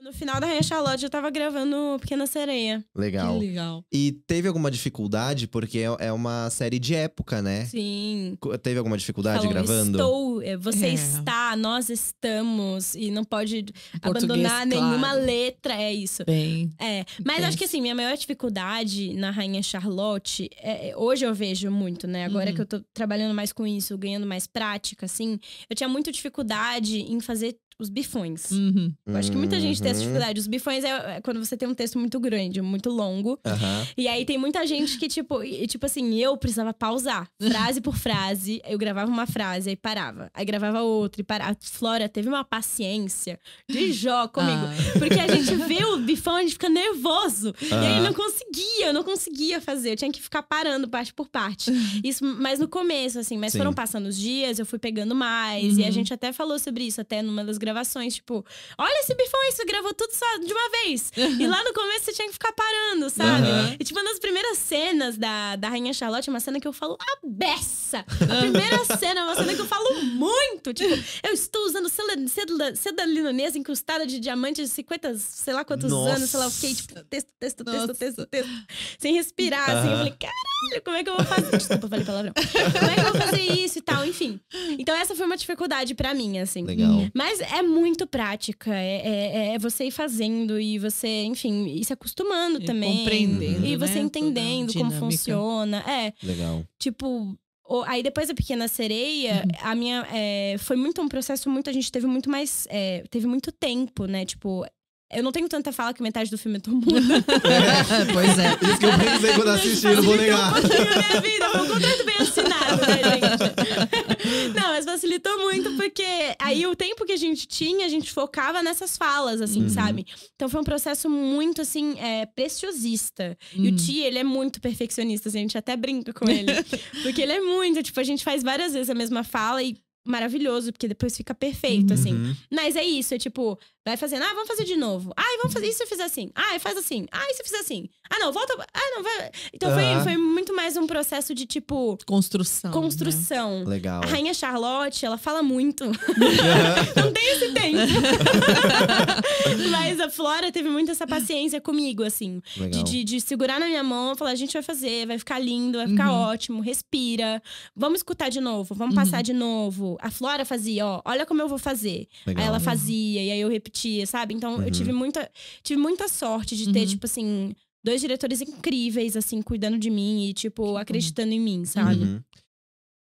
No final da Rainha Charlotte eu tava gravando Pequena Sereia. Legal. Que legal. E teve alguma dificuldade? Porque é, é uma série de época, né? Sim. Teve alguma dificuldade Falou, gravando? Estou, eh, você é. está, nós estamos. E não pode Português, abandonar claro. nenhuma letra, é isso. Bem. É. Mas bem. acho que assim, minha maior dificuldade na Rainha Charlotte, é, é hoje eu vejo muito, né? Agora hum. que uhum. eu tô trabalhando mais com isso, ganhando mais prática, assim, eu tinha muita dificuldade em fazer os bifões. Uhum. Eu acho que muita gente tem essa uhum. dificuldade. Os bifões é, é quando você tem um texto muito grande, muito longo. Uhum. E aí tem muita gente que, tipo, e, tipo assim, eu precisava pausar. Frase por frase, eu gravava uma frase e parava. Aí gravava outra e parava. A Flora teve uma paciência de Jó comigo. Ah. Porque a gente vê o bifão, a gente fica nervoso. Uhum. E aí não conseguia, eu não conseguia fazer. Eu tinha que ficar parando parte por parte. Isso, mas no começo, assim, mas Sim. foram passando os dias, eu fui pegando mais. E a uhum. gente até falou sobre isso, até numa das gravações, tipo, olha esse bifão aí, você gravou tudo só de uma vez. e lá no começo você tinha que ficar parando, sabe? Uhum. E tipo, uma das primeiras cenas da, da Rainha Charlotte, uma cena que eu falo a beça. A primeira cena é uma cena que eu falo muito. Tipo, eu estou usando seda, seda lilanesa encostada de diamantes de 50, sei lá quantos Nossa. anos, sei lá, eu fiquei, tipo, texto, texto, texto, texto, texto. Sem respirar, uhum. assim. Eu falei, caralho, como é que eu vou fazer? Desculpa, falei palavrão. Como é que eu vou fazer isso e tal, enfim. Então essa foi uma dificuldade para mim, assim. Legal. Mas é muito prática. É, é, é, é, você ir fazendo e você, enfim, ir se acostumando e também. Compreendendo. E você né? entendendo como funciona. É. Legal. Tipo, Aí depois da Pequena Sereia, uhum. a minha. É, foi muito um processo muito. A gente teve muito mais. É, teve muito tempo, né? Tipo. Eu não tenho tanta fala que metade do filme eu tô muda. É, pois é. Isso que eu pensei quando assisti, não vou negar. Um pouquinho, vida? bem assinado, né, gente? aí o tempo que a gente tinha, a gente focava nessas falas, assim, uhum. sabe? Então foi um processo muito, assim, é, preciosista. Uhum. E o hum. Ti, ele é muito perfeccionista, assim, a gente até brinca com ele. porque ele é muito, tipo, a gente faz várias vezes a mesma fala e maravilhoso, porque depois fica perfeito, assim. uhum. assim. Mas é isso, é tipo, vai fazendo, ah, vamos fazer de novo. Ah, vamos fazer isso se fizer assim. Ah, faz assim. Ah, e se fizer assim. Ah, não, volta. Ah, não, vai. Então foi, uhum. foi muito mais um processo de tipo. Construção. Né? Construção. Né? Legal. A Rainha Charlotte, ela fala muito. Uhum. não tem esse tempo. Mas a Flora teve muito essa paciência comigo, assim. De, de, de, segurar na minha mão falar: a gente vai fazer, vai ficar lindo, vai ficar uhum. ótimo, respira. Vamos escutar de novo, vamos passar uhum. de novo a Flora fazia, ó, olha como eu vou fazer. Legal, aí ela né? fazia, e aí eu repetia, sabe? Então uhum. eu tive uhum. muita, tive muita sorte de ter, uhum. tipo assim, dois diretores incríveis, assim, cuidando de mim e, tipo, acreditando em mim, sabe?